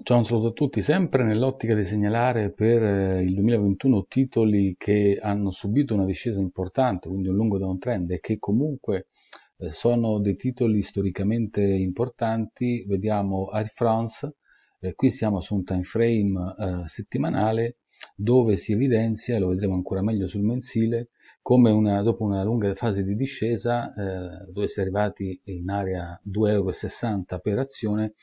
Ciao un saluto a tutti, sempre nell'ottica di segnalare per eh, il 2021 titoli che hanno subito una discesa importante, quindi un lungo downtrend e che comunque eh, sono dei titoli storicamente importanti, vediamo Air France, eh, qui siamo su un time frame eh, settimanale dove si evidenzia, lo vedremo ancora meglio sul mensile, come una, dopo una lunga fase di discesa, eh, dove si è arrivati in area 2,60 euro per azione,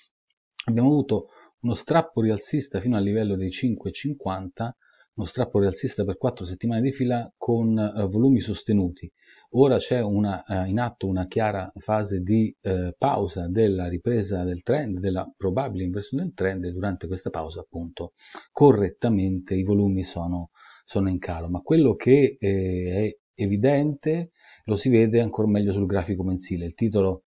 abbiamo avuto uno strappo rialzista fino al livello dei 5,50, uno strappo rialzista per 4 settimane di fila con eh, volumi sostenuti. Ora c'è eh, in atto una chiara fase di eh, pausa della ripresa del trend, della probabile inversione del trend e durante questa pausa appunto correttamente i volumi sono, sono in calo. Ma quello che eh, è evidente lo si vede ancora meglio sul grafico mensile. Il titolo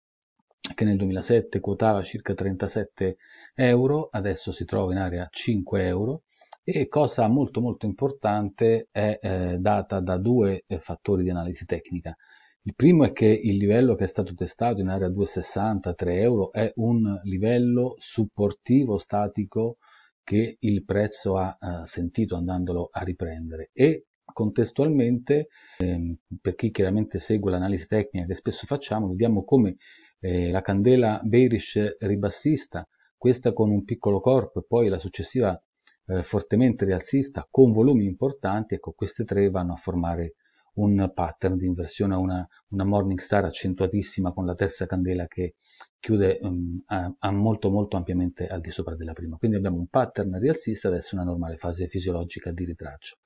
che nel 2007 quotava circa 37 euro, adesso si trova in area 5 euro e cosa molto molto importante è eh, data da due eh, fattori di analisi tecnica. Il primo è che il livello che è stato testato in area 2,60-3 euro è un livello supportivo statico che il prezzo ha eh, sentito andandolo a riprendere e contestualmente ehm, per chi chiaramente segue l'analisi tecnica che spesso facciamo vediamo come eh, la candela bearish ribassista, questa con un piccolo corpo e poi la successiva eh, fortemente rialzista con volumi importanti, ecco queste tre vanno a formare un pattern di inversione, una, una morning star accentuatissima con la terza candela che chiude um, a, a molto molto ampiamente al di sopra della prima. Quindi abbiamo un pattern rialzista, adesso una normale fase fisiologica di ritraccio.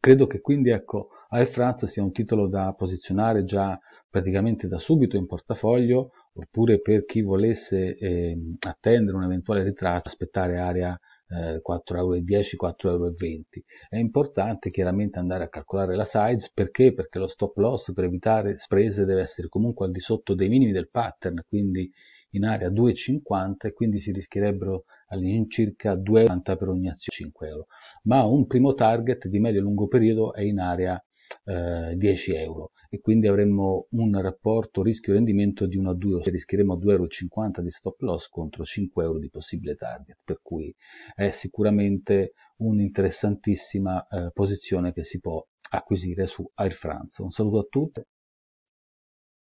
Credo che quindi ecco, AE France sia un titolo da posizionare già praticamente da subito in portafoglio oppure per chi volesse eh, attendere un eventuale ritratto aspettare area eh, 4,10 4,20 euro è importante chiaramente andare a calcolare la size perché perché lo stop loss per evitare sprese deve essere comunque al di sotto dei minimi del pattern quindi in area 2,50 e quindi si rischierebbero all'incirca 2,90 per ogni azione 5 euro, ma un primo target di medio e lungo periodo è in area eh, 10 euro e quindi avremmo un rapporto rischio-rendimento di 1 a 2, cioè rischieremo 2,50 euro di stop loss contro 5 euro di possibile target, per cui è sicuramente un'interessantissima eh, posizione che si può acquisire su Air France. Un saluto a tutti.